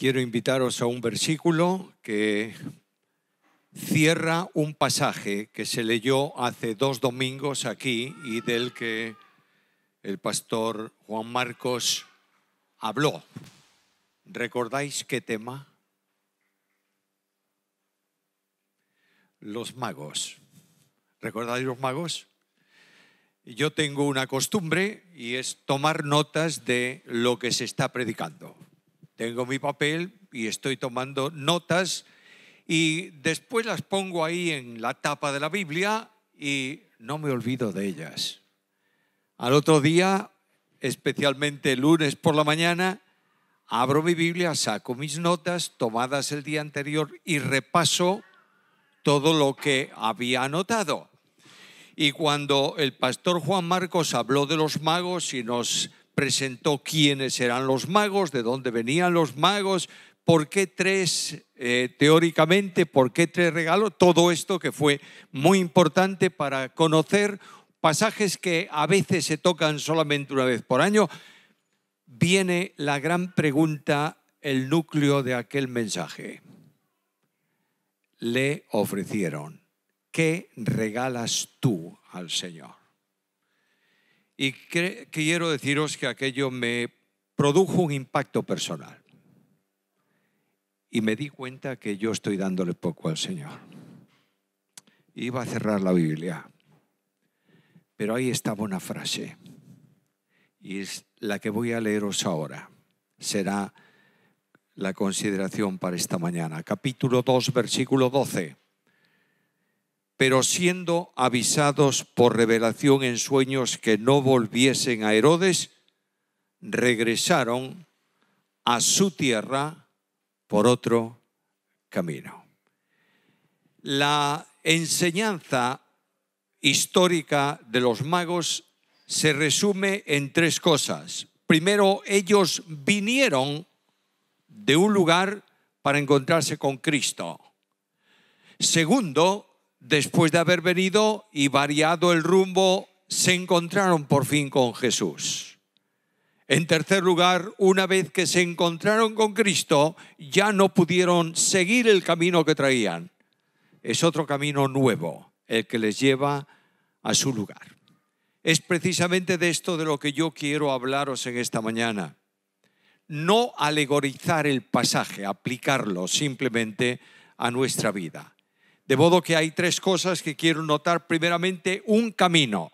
Quiero invitaros a un versículo que cierra un pasaje que se leyó hace dos domingos aquí y del que el pastor Juan Marcos habló. ¿Recordáis qué tema? Los magos. ¿Recordáis los magos? Yo tengo una costumbre y es tomar notas de lo que se está predicando. Tengo mi papel y estoy tomando notas y después las pongo ahí en la tapa de la Biblia y no me olvido de ellas. Al otro día, especialmente lunes por la mañana, abro mi Biblia, saco mis notas tomadas el día anterior y repaso todo lo que había anotado. Y cuando el pastor Juan Marcos habló de los magos y nos presentó quiénes eran los magos, de dónde venían los magos, por qué tres eh, teóricamente, por qué tres regalos, todo esto que fue muy importante para conocer pasajes que a veces se tocan solamente una vez por año, viene la gran pregunta, el núcleo de aquel mensaje. Le ofrecieron, ¿qué regalas tú al Señor? Y quiero deciros que aquello me produjo un impacto personal. Y me di cuenta que yo estoy dándole poco al Señor. Iba a cerrar la Biblia, pero ahí estaba una frase. Y es la que voy a leeros ahora. Será la consideración para esta mañana. Capítulo 2, versículo 12 pero siendo avisados por revelación en sueños que no volviesen a Herodes, regresaron a su tierra por otro camino. La enseñanza histórica de los magos se resume en tres cosas. Primero, ellos vinieron de un lugar para encontrarse con Cristo. Segundo, después de haber venido y variado el rumbo, se encontraron por fin con Jesús. En tercer lugar, una vez que se encontraron con Cristo, ya no pudieron seguir el camino que traían. Es otro camino nuevo, el que les lleva a su lugar. Es precisamente de esto de lo que yo quiero hablaros en esta mañana. No alegorizar el pasaje, aplicarlo simplemente a nuestra vida. De modo que hay tres cosas que quiero notar. Primeramente, un camino.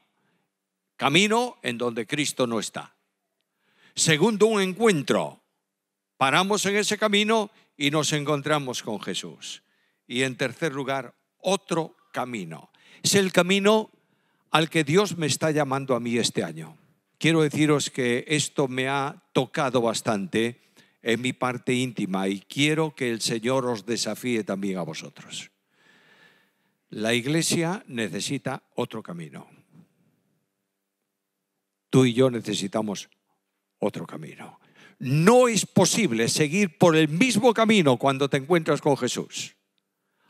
Camino en donde Cristo no está. Segundo, un encuentro. Paramos en ese camino y nos encontramos con Jesús. Y en tercer lugar, otro camino. Es el camino al que Dios me está llamando a mí este año. Quiero deciros que esto me ha tocado bastante en mi parte íntima y quiero que el Señor os desafíe también a vosotros. La iglesia necesita otro camino. Tú y yo necesitamos otro camino. No es posible seguir por el mismo camino cuando te encuentras con Jesús.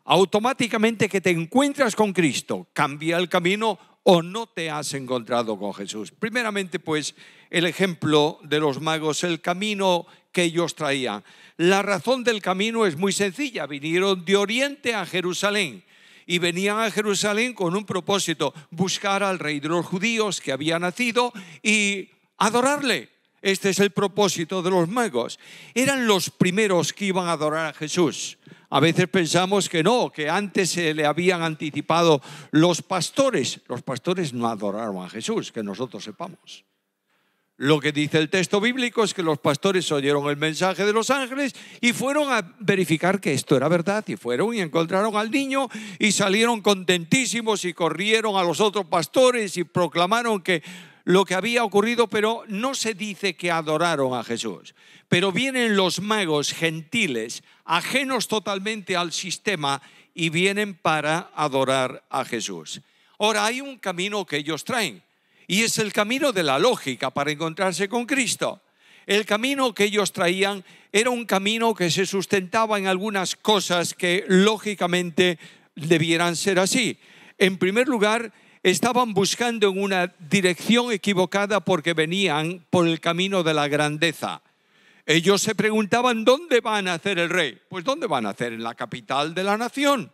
Automáticamente que te encuentras con Cristo, cambia el camino o no te has encontrado con Jesús. Primeramente, pues, el ejemplo de los magos, el camino que ellos traían. La razón del camino es muy sencilla. Vinieron de Oriente a Jerusalén y venían a Jerusalén con un propósito, buscar al rey de los judíos que había nacido y adorarle. Este es el propósito de los magos. Eran los primeros que iban a adorar a Jesús. A veces pensamos que no, que antes se le habían anticipado los pastores. Los pastores no adoraron a Jesús, que nosotros sepamos. Lo que dice el texto bíblico es que los pastores oyeron el mensaje de los ángeles y fueron a verificar que esto era verdad y fueron y encontraron al niño y salieron contentísimos y corrieron a los otros pastores y proclamaron que lo que había ocurrido, pero no se dice que adoraron a Jesús. Pero vienen los magos gentiles, ajenos totalmente al sistema, y vienen para adorar a Jesús. Ahora, hay un camino que ellos traen. Y es el camino de la lógica para encontrarse con Cristo. El camino que ellos traían era un camino que se sustentaba en algunas cosas que lógicamente debieran ser así. En primer lugar, estaban buscando en una dirección equivocada porque venían por el camino de la grandeza. Ellos se preguntaban, ¿dónde van a hacer el rey? Pues ¿dónde van a hacer? En la capital de la nación.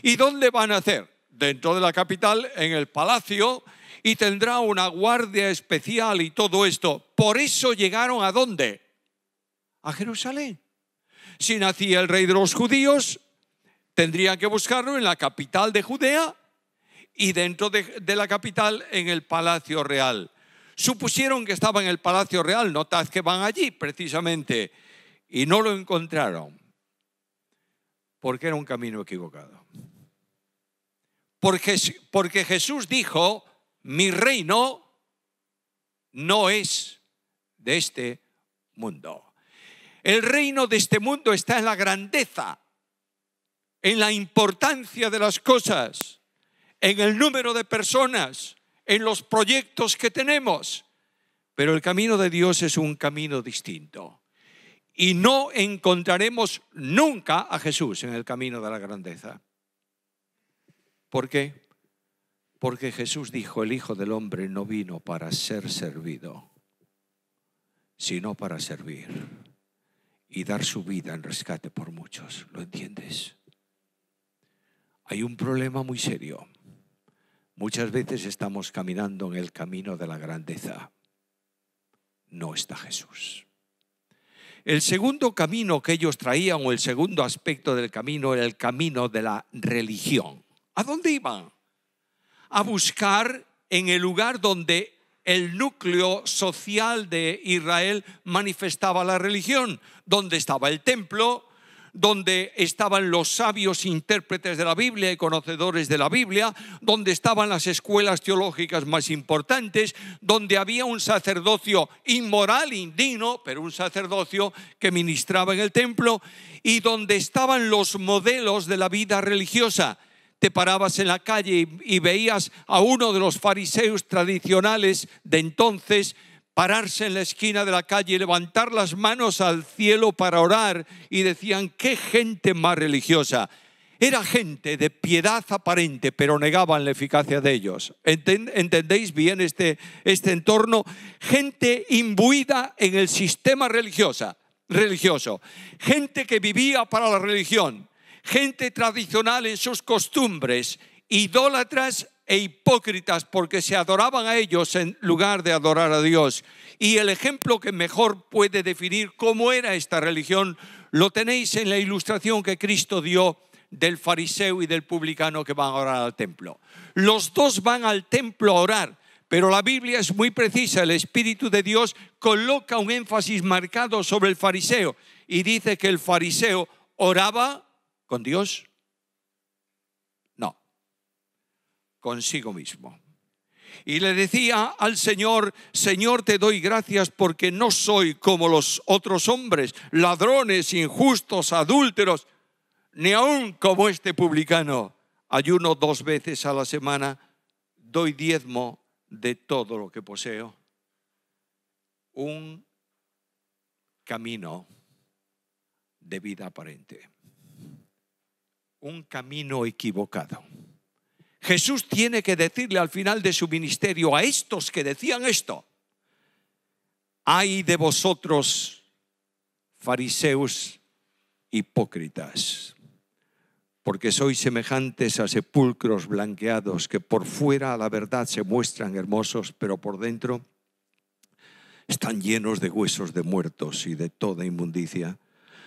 ¿Y dónde van a hacer? Dentro de la capital, en el palacio, y tendrá una guardia especial y todo esto. Por eso llegaron a dónde? A Jerusalén. Si nacía el rey de los judíos, tendrían que buscarlo en la capital de Judea y dentro de, la capital en el palacio real. Supusieron que estaba en el palacio real, notad que van allí precisamente, y no lo encontraron, porque era un camino equivocado. Porque, porque Jesús dijo, mi reino no es de este mundo. El reino de este mundo está en la grandeza, en la importancia de las cosas, en el número de personas, en los proyectos que tenemos. Pero el camino de Dios es un camino distinto. Y no encontraremos nunca a Jesús en el camino de la grandeza. ¿Por qué? Porque Jesús dijo, el Hijo del Hombre no vino para ser servido, sino para servir y dar su vida en rescate por muchos. ¿Lo entiendes? Hay un problema muy serio. Muchas veces estamos caminando en el camino de la grandeza. No está Jesús. El segundo camino que ellos traían o el segundo aspecto del camino era el camino de la religión. ¿A dónde iban? a buscar en el lugar donde el núcleo social de Israel manifestaba la religión, donde estaba el templo, donde estaban los sabios intérpretes de la Biblia y conocedores de la Biblia, donde estaban las escuelas teológicas más importantes, donde había un sacerdocio inmoral, indigno, pero un sacerdocio que ministraba en el templo, y donde estaban los modelos de la vida religiosa te parabas en la calle y, veías a uno de los fariseos tradicionales de entonces pararse en la esquina de la calle y levantar las manos al cielo para orar y decían, qué gente más religiosa. Era gente de piedad aparente, pero negaban la eficacia de ellos. ¿Entendéis bien este, este entorno? Gente imbuida en el sistema religiosa, religioso. Gente que vivía para la religión gente tradicional en sus costumbres, idólatras e hipócritas porque se adoraban a ellos en lugar de adorar a Dios. Y el ejemplo que mejor puede definir cómo era esta religión lo tenéis en la ilustración que Cristo dio del fariseo y del publicano que van a orar al templo. Los dos van al templo a orar, pero la Biblia es muy precisa, el Espíritu de Dios coloca un énfasis marcado sobre el fariseo y dice que el fariseo oraba ¿Con Dios? No, consigo mismo. Y le decía al Señor, Señor, te doy gracias porque no soy como los otros hombres, ladrones, injustos, adúlteros, ni aun como este publicano. Ayuno dos veces a la semana, doy diezmo de todo lo que poseo. Un camino de vida aparente un camino equivocado. Jesús tiene que decirle al final de su ministerio a estos que decían esto, hay de vosotros, fariseos hipócritas, porque sois semejantes a sepulcros blanqueados que por fuera a la verdad se muestran hermosos, pero por dentro están llenos de huesos de muertos y de toda inmundicia.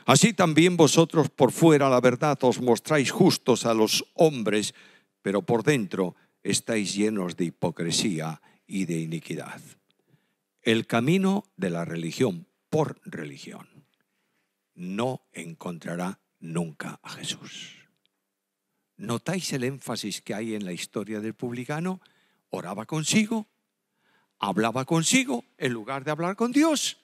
Así también vosotros por fuera la verdad os mostráis justos a los hombres, pero por dentro estáis llenos de hipocresía y de iniquidad. El camino de la religión por religión no encontrará nunca a Jesús. ¿Notáis el énfasis que hay en la historia del publicano? Oraba consigo, hablaba consigo en lugar de hablar con Dios.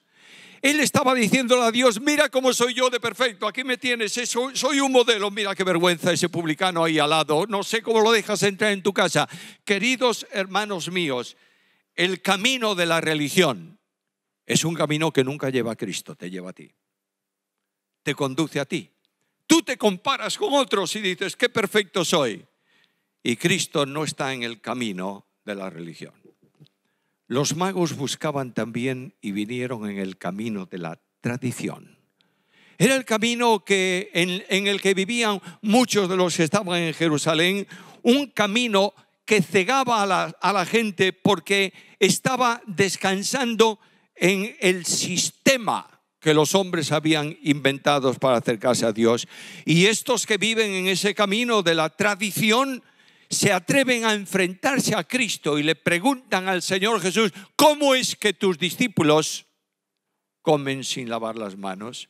Él estaba diciéndole a Dios, mira cómo soy yo de perfecto, aquí me tienes, eh, soy, soy un modelo, mira qué vergüenza ese publicano ahí al lado, no sé cómo lo dejas entrar en tu casa. Queridos hermanos míos, el camino de la religión es un camino que nunca lleva a Cristo, te lleva a ti, te conduce a ti. Tú te comparas con otros y dices, qué perfecto soy. Y Cristo no está en el camino de la religión. Los magos buscaban también y vinieron en el camino de la tradición. Era el camino que, en, el que vivían muchos de los que estaban en Jerusalén, un camino que cegaba a la gente porque estaba descansando en el sistema que los hombres habían inventado para acercarse a Dios. Y estos que viven en ese camino de la tradición, se atreven a enfrentarse a Cristo y le preguntan al Señor Jesús, ¿cómo es que tus discípulos comen sin lavar las manos?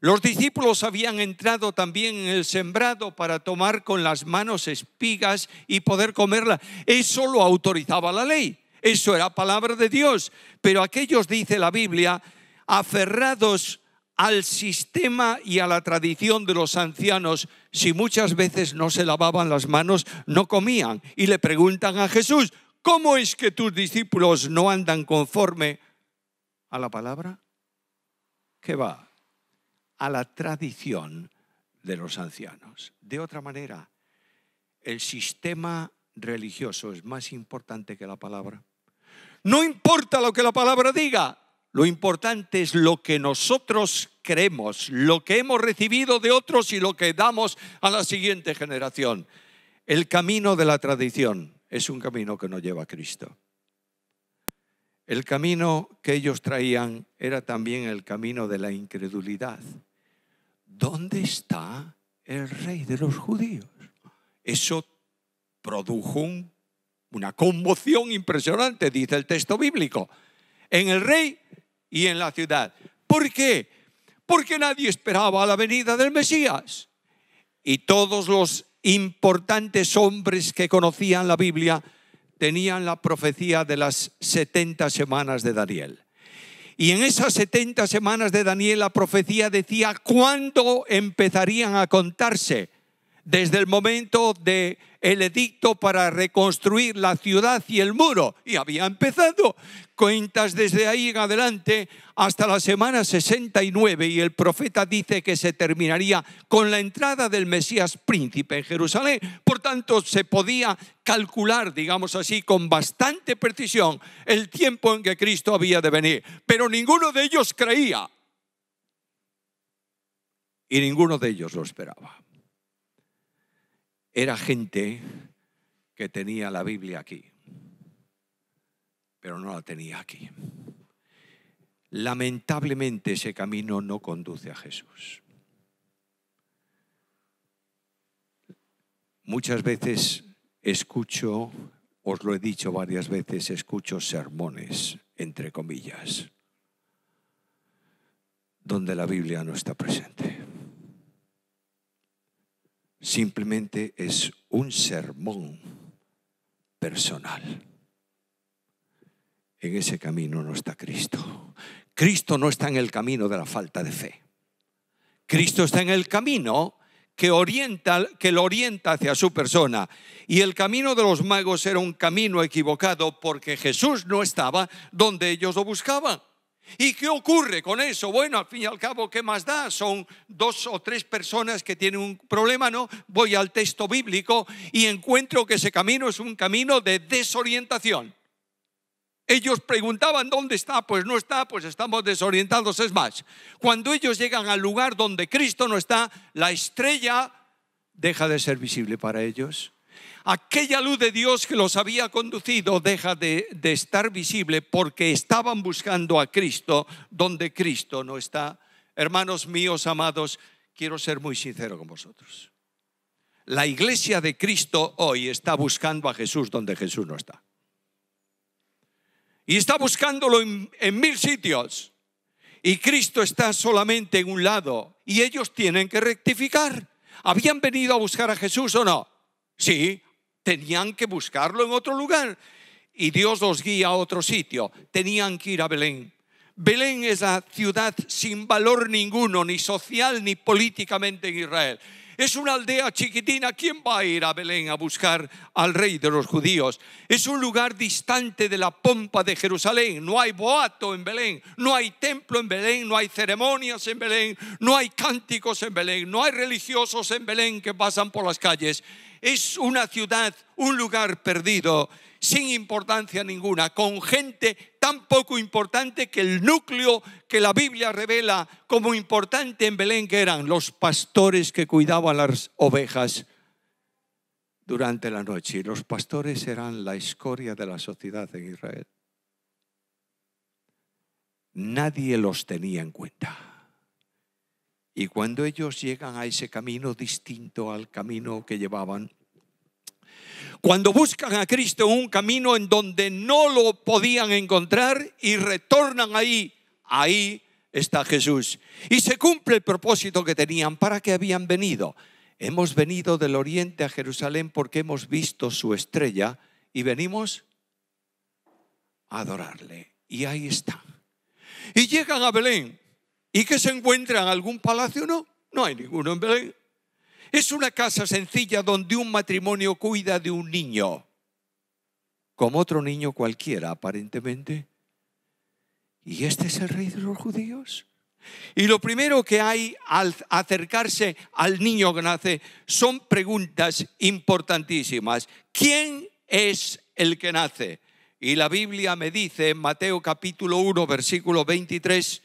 Los discípulos habían entrado también en el sembrado para tomar con las manos espigas y poder comerla, Eso lo autorizaba la ley, eso era palabra de Dios. Pero aquellos, dice la Biblia, aferrados al sistema y a la tradición de los ancianos, si muchas veces no se lavaban las manos, no comían. Y le preguntan a Jesús, ¿cómo es que tus discípulos no andan conforme a la palabra? ¿Qué va? A la tradición de los ancianos. De otra manera, el sistema religioso es más importante que la palabra. No importa lo que la palabra diga, lo importante es lo que nosotros creemos, lo que hemos recibido de otros y lo que damos a la siguiente generación. El camino de la tradición es un camino que no lleva a Cristo. El camino que ellos traían era también el camino de la incredulidad. ¿Dónde está el rey de los judíos? Eso produjo una conmoción impresionante, dice el texto bíblico. En el rey y en la ciudad. ¿Por qué? Porque nadie esperaba la venida del Mesías. Y todos los importantes hombres que conocían la Biblia tenían la profecía de las 70 semanas de Daniel. Y en esas 70 semanas de Daniel la profecía decía cuándo empezarían a contarse desde el momento de el edicto para reconstruir la ciudad y el muro. Y había empezado. Cuentas desde ahí en adelante hasta la semana 69 y el profeta dice que se terminaría con la entrada del Mesías príncipe en Jerusalén. Por tanto, se podía calcular, digamos así, con bastante precisión el tiempo en que Cristo había de venir. Pero ninguno de ellos creía y ninguno de ellos lo esperaba era gente que tenía la Biblia aquí, pero no la tenía aquí. Lamentablemente ese camino no conduce a Jesús. Muchas veces escucho, os lo he dicho varias veces, escucho sermones, entre comillas, donde la Biblia no está presente simplemente es un sermón personal. En ese camino no está Cristo. Cristo no está en el camino de la falta de fe. Cristo está en el camino que, orienta, que lo orienta hacia su persona. Y el camino de los magos era un camino equivocado porque Jesús no estaba donde ellos lo buscaban. ¿Y qué ocurre con eso? Bueno, al fin y al cabo, ¿qué más da? Son dos o tres personas que tienen un problema, ¿no? Voy al texto bíblico y encuentro que ese camino es un camino de desorientación. Ellos preguntaban dónde está, pues no está, pues estamos desorientados. Es más, cuando ellos llegan al lugar donde Cristo no está, la estrella deja de ser visible para ellos aquella luz de Dios que los había conducido deja de, estar visible porque estaban buscando a Cristo donde Cristo no está. Hermanos míos, amados, quiero ser muy sincero con vosotros. La iglesia de Cristo hoy está buscando a Jesús donde Jesús no está. Y está buscándolo en, mil sitios. Y Cristo está solamente en un lado. Y ellos tienen que rectificar. ¿Habían venido a buscar a Jesús o no? Sí tenían que buscarlo en otro lugar. Y Dios los guía a otro sitio. Tenían que ir a Belén. Belén es la ciudad sin valor ninguno, ni social ni políticamente en Israel. Es una aldea chiquitina. ¿Quién va a ir a Belén a buscar al rey de los judíos? Es un lugar distante de la pompa de Jerusalén. No hay boato en Belén, no hay templo en Belén, no hay ceremonias en Belén, no hay cánticos en Belén, no hay religiosos en Belén que pasan por las calles es una ciudad, un lugar perdido, sin importancia ninguna, con gente tan poco importante que el núcleo que la Biblia revela como importante en Belén, que eran los pastores que cuidaban las ovejas durante la noche. Y los pastores eran la escoria de la sociedad en Israel. Nadie los tenía en cuenta. Y cuando ellos llegan a ese camino distinto al camino que llevaban, cuando buscan a Cristo un camino en donde no lo podían encontrar y retornan ahí, ahí está Jesús. Y se cumple el propósito que tenían, para que habían venido. Hemos venido del oriente a Jerusalén porque hemos visto su estrella y venimos a adorarle. Y ahí está. Y llegan a Belén y que se encuentra en algún palacio, no, no hay ninguno en Belén. Es una casa sencilla donde un matrimonio cuida de un niño, como otro niño cualquiera aparentemente. Y este es el rey de los judíos. Y lo primero que hay al acercarse al niño que nace son preguntas importantísimas. ¿Quién es el que nace? Y la Biblia me dice en Mateo capítulo 1, versículo 23,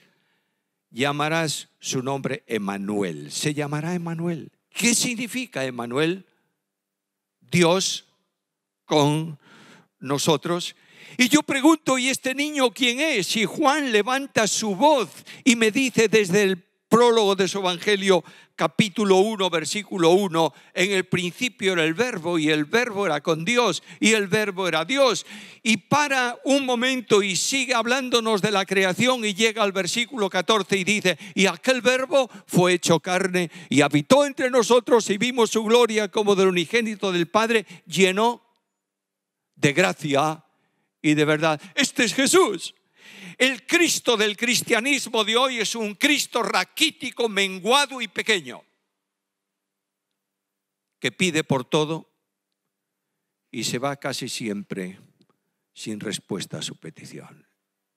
llamarás su nombre Emanuel. Se llamará Emanuel. ¿Qué significa Emanuel? Dios con nosotros. Y yo pregunto, ¿y este niño quién es? Y Juan levanta su voz y me dice desde el prólogo de su Evangelio, capítulo 1, versículo 1, en el principio era el verbo y el verbo era con Dios y el verbo era Dios. Y para un momento y sigue hablándonos de la creación y llega al versículo 14 y dice, y aquel verbo fue hecho carne y habitó entre nosotros y vimos su gloria como del unigénito del Padre lleno de gracia y de verdad. Este es Jesús. El Cristo del cristianismo de hoy es un Cristo raquítico, menguado y pequeño, que pide por todo y se va casi siempre sin respuesta a su petición.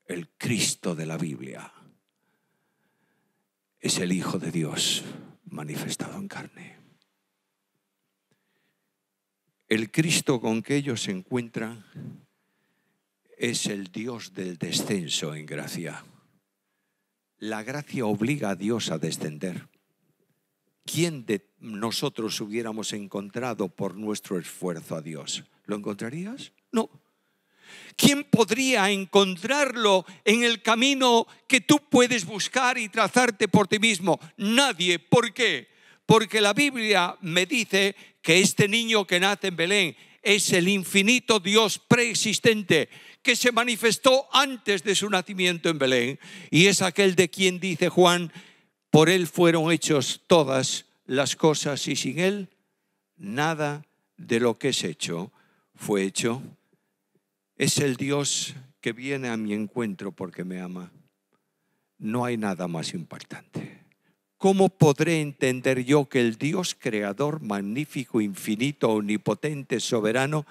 El Cristo de la Biblia es el Hijo de Dios manifestado en carne. El Cristo con que ellos se encuentran es el Dios del descenso en gracia. La gracia obliga a Dios a descender. ¿Quién de nosotros hubiéramos encontrado por nuestro esfuerzo a Dios? ¿Lo encontrarías? No. ¿Quién podría encontrarlo en el camino que tú puedes buscar y trazarte por ti mismo? Nadie. ¿Por qué? Porque la Biblia me dice que este niño que nace en Belén es el infinito Dios preexistente que se manifestó antes de su nacimiento en Belén, y es aquel de quien dice Juan, por él fueron hechos todas las cosas y sin él nada de lo que es hecho fue hecho. Es el Dios que viene a mi encuentro porque me ama. No hay nada más importante. ¿Cómo podré entender yo que el Dios creador, magnífico, infinito, omnipotente, soberano,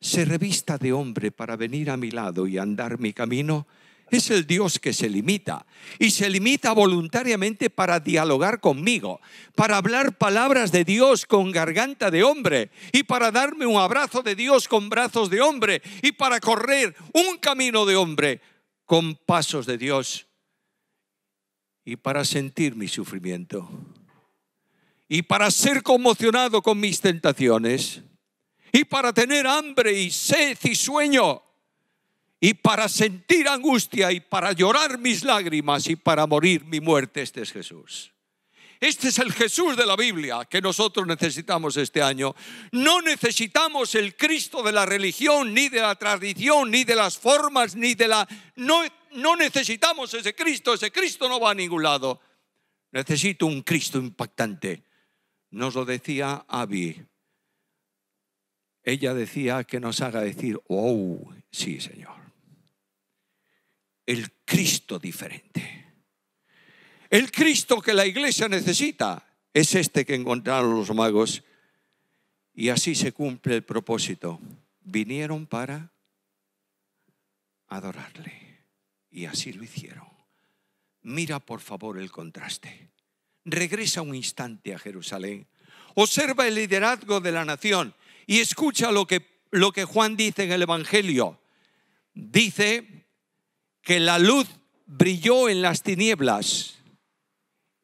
se revista de hombre para venir a mi lado y andar mi camino, es el Dios que se limita y se limita voluntariamente para dialogar conmigo, para hablar palabras de Dios con garganta de hombre y para darme un abrazo de Dios con brazos de hombre y para correr un camino de hombre con pasos de Dios y para sentir mi sufrimiento y para ser conmocionado con mis tentaciones y para tener hambre y sed y sueño, y para sentir angustia y para llorar mis lágrimas y para morir mi muerte. Este es Jesús. Este es el Jesús de la Biblia que nosotros necesitamos este año. No necesitamos el Cristo de la religión, ni de la tradición, ni de las formas, ni de la... No, no necesitamos ese Cristo, ese Cristo no va a ningún lado. Necesito un Cristo impactante. Nos lo decía Abby ella decía que nos haga decir, oh, sí, Señor. El Cristo diferente. El Cristo que la iglesia necesita es este que encontraron los magos. Y así se cumple el propósito. Vinieron para adorarle. Y así lo hicieron. Mira por favor el contraste. Regresa un instante a Jerusalén. Observa el liderazgo de la nación y escucha lo que, Juan dice en el Evangelio. Dice que la luz brilló en las tinieblas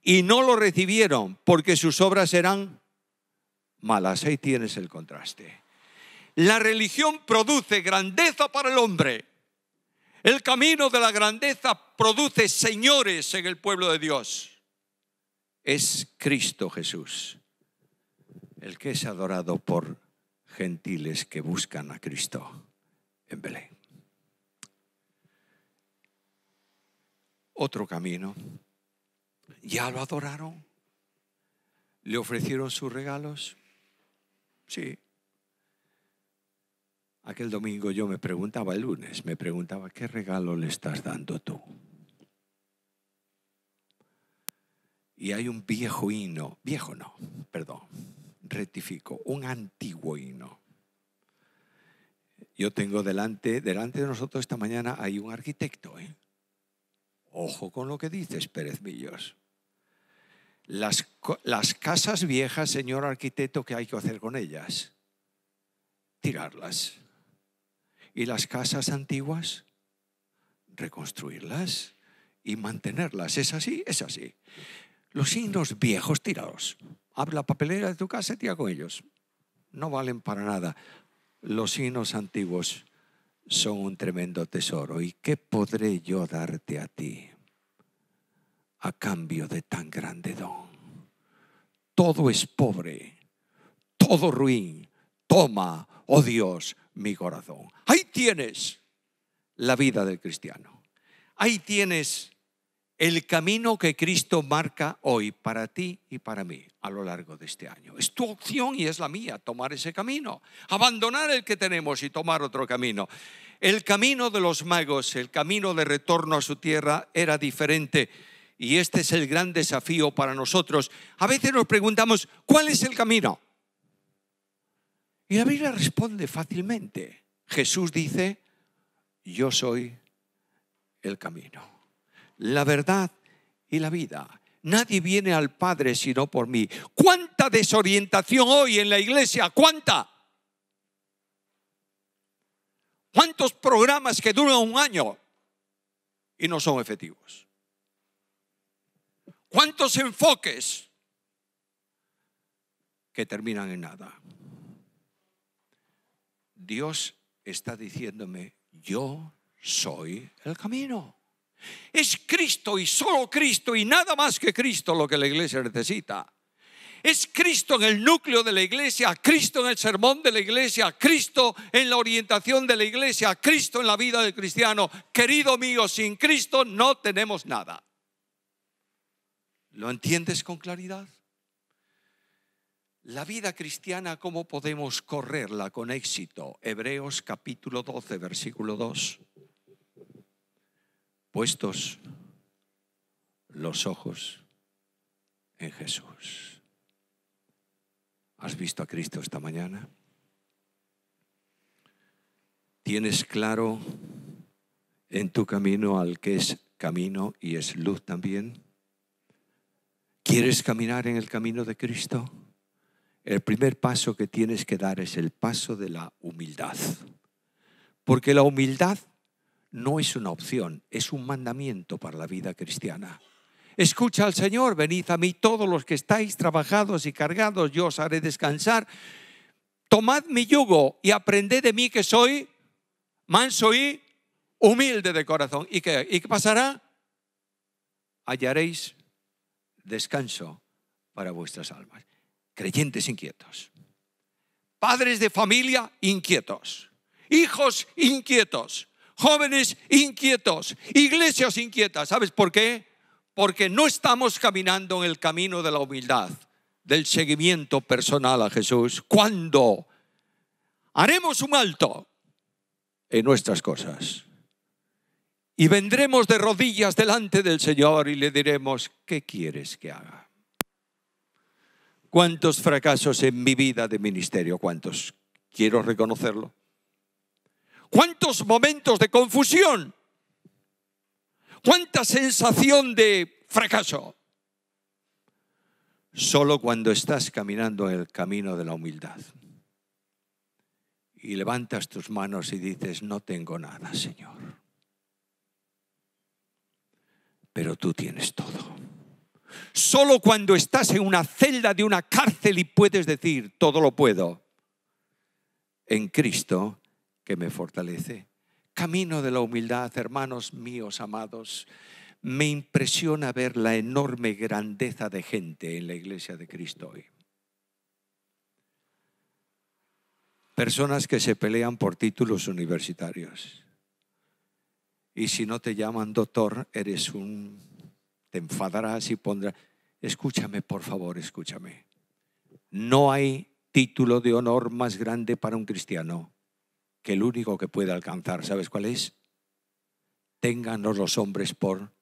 y no lo recibieron porque sus obras eran malas. Ahí tienes el contraste. La religión produce grandeza para el hombre. El camino de la grandeza produce señores en el pueblo de Dios. Es Cristo Jesús, el que es adorado por gentiles que buscan a Cristo en Belén. Otro camino. ¿Ya lo adoraron? ¿Le ofrecieron sus regalos? Sí. Aquel domingo yo me preguntaba, el lunes, me preguntaba, ¿qué regalo le estás dando tú? Y hay un viejo hino viejo no, perdón, rectifico, un antiguo hino. Yo tengo delante, delante de nosotros esta mañana hay un arquitecto. ¿eh? Ojo con lo que dices, Pérez Millos. Las, casas viejas, señor arquitecto, ¿qué hay que hacer con ellas? Tirarlas. ¿Y las casas antiguas? Reconstruirlas y mantenerlas. ¿Es así? Es así. Los signos viejos tirados. Abre la papelera de tu casa y te hago ellos. No valen para nada. Los hinos antiguos son un tremendo tesoro. ¿Y qué podré yo darte a ti a cambio de tan grande don? Todo es pobre, todo ruin. Toma, oh Dios, mi corazón. Ahí tienes la vida del cristiano. Ahí tienes el camino que Cristo marca hoy para ti y para mí a lo largo de este año. Es tu opción y es la mía tomar ese camino, abandonar el que tenemos y tomar otro camino. El camino de los magos, el camino de retorno a su tierra era diferente y este es el gran desafío para nosotros. A veces nos preguntamos, ¿cuál es el camino? Y la Biblia responde fácilmente. Jesús dice, yo soy el camino la verdad y la vida. Nadie viene al Padre sino por mí. ¿Cuánta desorientación hoy en la iglesia? ¿Cuánta? ¿Cuántos programas que duran un año y no son efectivos? ¿Cuántos enfoques que terminan en nada? Dios está diciéndome, yo soy el camino. Es Cristo y solo Cristo y nada más que Cristo lo que la iglesia necesita. Es Cristo en el núcleo de la iglesia, Cristo en el sermón de la iglesia, Cristo en la orientación de la iglesia, Cristo en la vida del cristiano. Querido mío, sin Cristo no tenemos nada. ¿Lo entiendes con claridad? La vida cristiana, ¿cómo podemos correrla con éxito? Hebreos capítulo 12, versículo 2 puestos los ojos en Jesús. ¿Has visto a Cristo esta mañana? ¿Tienes claro en tu camino al que es camino y es luz también? ¿Quieres caminar en el camino de Cristo? El primer paso que tienes que dar es el paso de la humildad. Porque la humildad no es una opción, es un mandamiento para la vida cristiana. Escucha al Señor, venid a mí todos los que estáis trabajados y cargados, yo os haré descansar. Tomad mi yugo y aprended de mí que soy manso y humilde de corazón. ¿Y qué, pasará? Hallaréis descanso para vuestras almas. Creyentes inquietos, padres de familia inquietos, hijos inquietos, jóvenes inquietos, iglesias inquietas. ¿Sabes por qué? Porque no estamos caminando en el camino de la humildad, del seguimiento personal a Jesús. Cuando haremos un alto en nuestras cosas y vendremos de rodillas delante del Señor y le diremos, ¿qué quieres que haga? ¿Cuántos fracasos en mi vida de ministerio? ¿Cuántos? Quiero reconocerlo. ¿Cuántos momentos de confusión? ¿Cuánta sensación de fracaso? Solo cuando estás caminando el camino de la humildad y levantas tus manos y dices, no tengo nada, Señor, pero tú tienes todo. Solo cuando estás en una celda de una cárcel y puedes decir, todo lo puedo en Cristo que me fortalece. Camino de la humildad, hermanos míos amados. Me impresiona ver la enorme grandeza de gente en la iglesia de Cristo hoy. Personas que se pelean por títulos universitarios. Y si no te llaman doctor, eres un... te enfadarás y pondrás... Escúchame, por favor, escúchame. No hay título de honor más grande para un cristiano que el único que puede alcanzar, ¿sabes cuál es? Ténganos los hombres por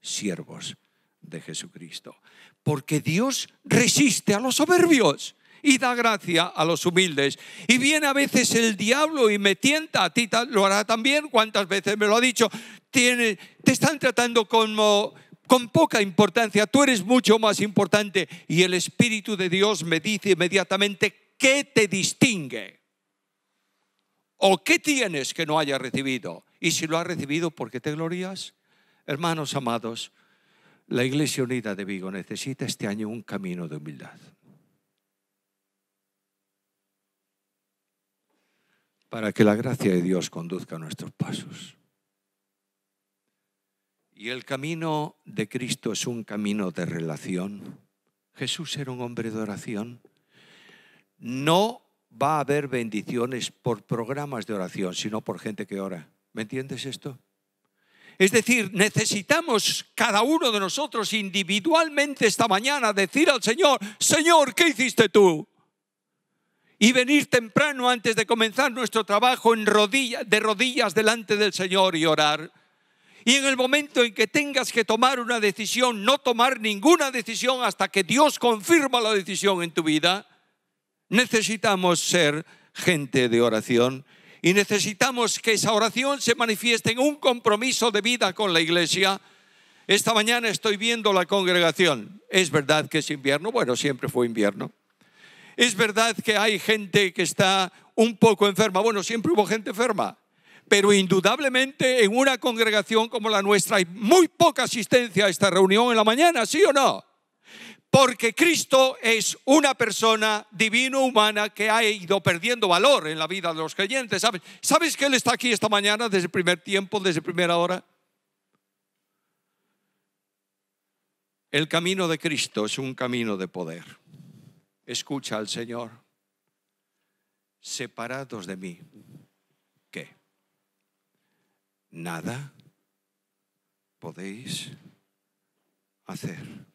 siervos de Jesucristo. Porque Dios resiste a los soberbios y da gracia a los humildes. Y viene a veces el diablo y me tienta, a ti lo hará también, cuántas veces me lo ha dicho, te están tratando como con poca importancia, tú eres mucho más importante. Y el Espíritu de Dios me dice inmediatamente, ¿qué te distingue? ¿O qué tienes que no haya recibido? Y si lo ha recibido, ¿por qué te glorías? Hermanos amados, la Iglesia Unida de Vigo necesita este año un camino de humildad. Para que la gracia de Dios conduzca nuestros pasos. Y el camino de Cristo es un camino de relación. Jesús era un hombre de oración. No va a haber bendiciones por programas de oración, sino por gente que ora. ¿Me entiendes esto? Es decir, necesitamos cada uno de nosotros individualmente esta mañana decir al Señor, Señor, ¿qué hiciste tú? Y venir temprano antes de comenzar nuestro trabajo en rodilla, de rodillas delante del Señor y orar. Y en el momento en que tengas que tomar una decisión, no tomar ninguna decisión hasta que Dios confirma la decisión en tu vida necesitamos ser gente de oración y necesitamos que esa oración se manifieste en un compromiso de vida con la iglesia. Esta mañana estoy viendo la congregación. Es verdad que es invierno, bueno, siempre fue invierno. Es verdad que hay gente que está un poco enferma, bueno, siempre hubo gente enferma, pero indudablemente en una congregación como la nuestra hay muy poca asistencia a esta reunión en la mañana, ¿sí o no? porque Cristo es una persona divino humana que ha ido perdiendo valor en la vida de los creyentes. ¿Sabes, ¿Sabes que Él está aquí esta mañana desde el primer tiempo, desde primera hora? El camino de Cristo es un camino de poder. Escucha al Señor. Separados de mí, ¿qué? Nada podéis hacer.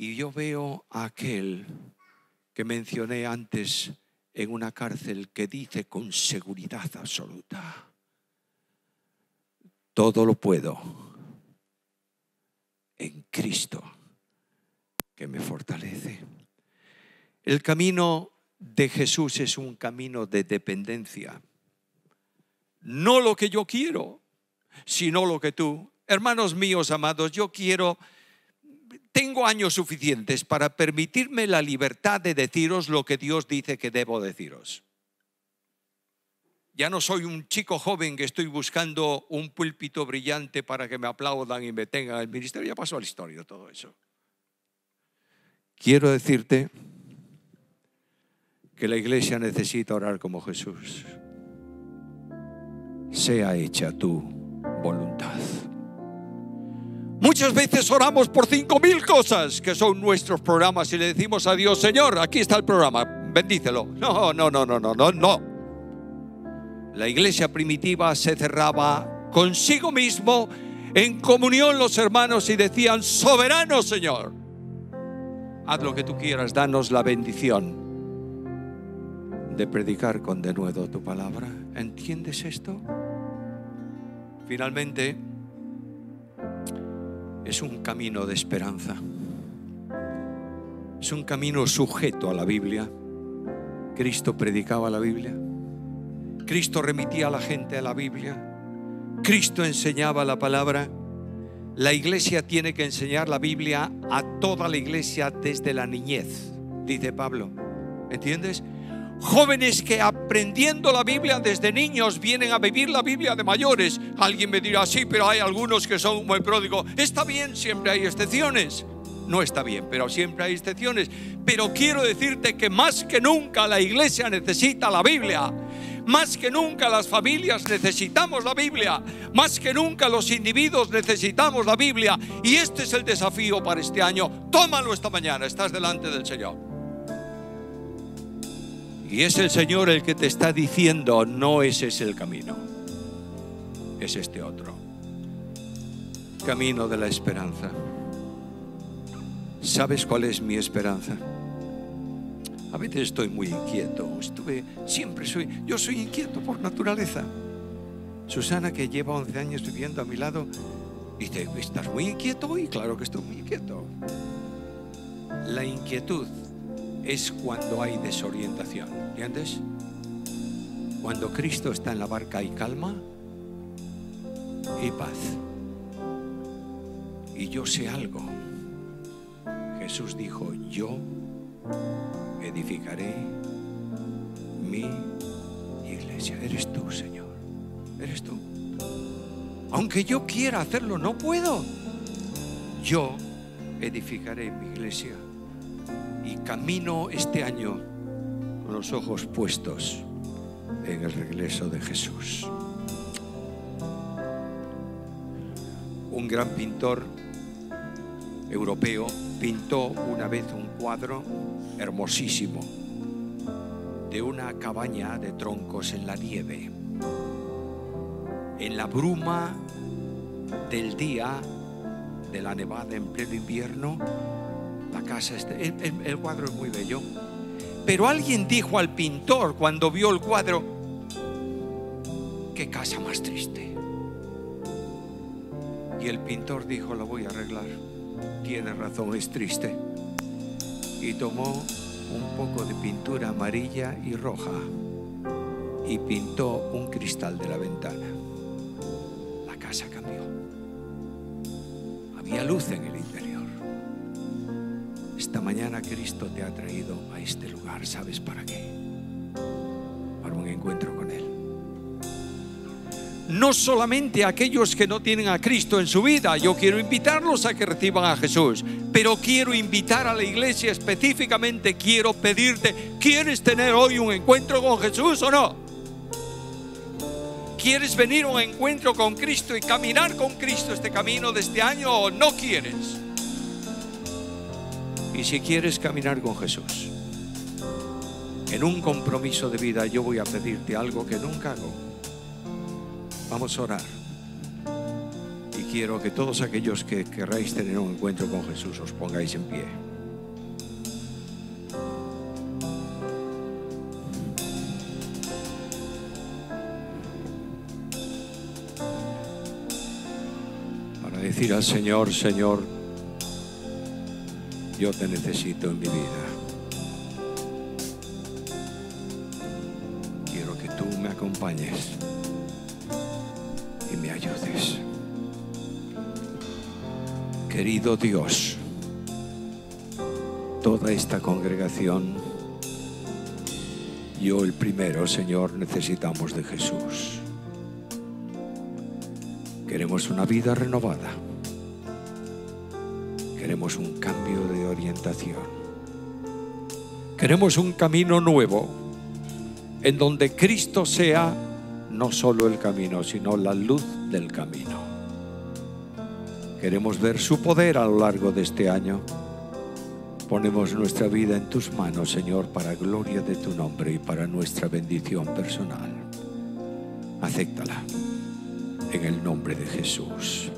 Y yo veo a aquel que mencioné antes en una cárcel que dice con seguridad absoluta, todo lo puedo en Cristo que me fortalece. El camino de Jesús es un camino de dependencia. No lo que yo quiero, sino lo que tú. Hermanos míos amados, yo quiero tengo años suficientes para permitirme la libertad de deciros lo que Dios dice que debo deciros. Ya no soy un chico joven que estoy buscando un púlpito brillante para que me aplaudan y me tengan el ministerio. Ya pasó a la historia todo eso. Quiero decirte que la iglesia necesita orar como Jesús. Sea hecha tu voluntad. Muchas veces oramos por cinco mil cosas que son nuestros programas y le decimos a Dios, Señor, aquí está el programa, bendícelo. No, no, no, no, no, no, no. La iglesia primitiva se cerraba consigo mismo en comunión los hermanos y decían, soberano Señor, haz lo que tú quieras, danos la bendición de predicar con de nuevo tu palabra. ¿Entiendes esto? Finalmente, es un camino de esperanza. Es un camino sujeto a la Biblia. Cristo predicaba la Biblia. Cristo remitía a la gente a la Biblia. Cristo enseñaba la palabra. La iglesia tiene que enseñar la Biblia a toda la iglesia desde la niñez, dice Pablo. ¿Entiendes? Jóvenes que aprendiendo la Biblia desde niños vienen a vivir la Biblia de mayores. Alguien me dirá, sí, pero hay algunos que son muy pródigo. Está bien, siempre hay excepciones. No está bien, pero siempre hay excepciones. Pero quiero decirte que más que nunca la iglesia necesita la Biblia. Más que nunca las familias necesitamos la Biblia. Más que nunca los individuos necesitamos la Biblia. Y este es el desafío para este año. Tómalo esta mañana. Estás delante del Señor. Y es el Señor el que te está diciendo, no ese es el camino, es este otro. Camino de la esperanza. ¿Sabes cuál es mi esperanza? A veces estoy muy inquieto. Estuve, siempre soy, yo soy inquieto por naturaleza. Susana, que lleva 11 años viviendo a mi lado, dice, ¿estás muy inquieto? Y claro que estoy muy inquieto. La inquietud es cuando hay desorientación. ¿Entiendes? Cuando Cristo está en la barca hay calma y paz. Y yo sé algo. Jesús dijo, yo edificaré mi iglesia. Eres tú, Señor. Eres tú. Aunque yo quiera hacerlo, no puedo. Yo edificaré mi iglesia y camino este año con los ojos puestos en el regreso de Jesús. Un gran pintor europeo pintó una vez un cuadro hermosísimo de una cabaña de troncos en la nieve. En la bruma del día de la nevada en pleno invierno, la casa, este, el, el, cuadro es muy bello. Pero alguien dijo al pintor cuando vio el cuadro, qué casa más triste. Y el pintor dijo, la voy a arreglar. Tiene razón, es triste. Y tomó un poco de pintura amarilla y roja y pintó un cristal de la ventana. La casa cambió. Había luz en el esta mañana Cristo te ha traído a este lugar. ¿Sabes para qué? Para un encuentro con Él. No solamente aquellos que no tienen a Cristo en su vida, yo quiero invitarlos a que reciban a Jesús, pero quiero invitar a la iglesia específicamente, quiero pedirte, ¿quieres tener hoy un encuentro con Jesús o no? ¿Quieres venir a un encuentro con Cristo y caminar con Cristo este camino de este año o no quieres? Y si quieres caminar con Jesús, en un compromiso de vida, yo voy a pedirte algo que nunca hago. Vamos a orar. Y quiero que todos aquellos que querráis tener un encuentro con Jesús os pongáis en pie. Para decir al Señor, Señor, yo te necesito en mi vida. Quiero que tú me acompañes y me ayudes. Querido Dios, toda esta congregación, yo el primero, Señor, necesitamos de Jesús. Queremos una vida renovada. Queremos un cambio de orientación. Queremos un camino nuevo en donde Cristo sea no solo el camino, sino la luz del camino. Queremos ver su poder a lo largo de este año. Ponemos nuestra vida en tus manos, Señor, para gloria de tu nombre y para nuestra bendición personal. Acéptala en el nombre de Jesús.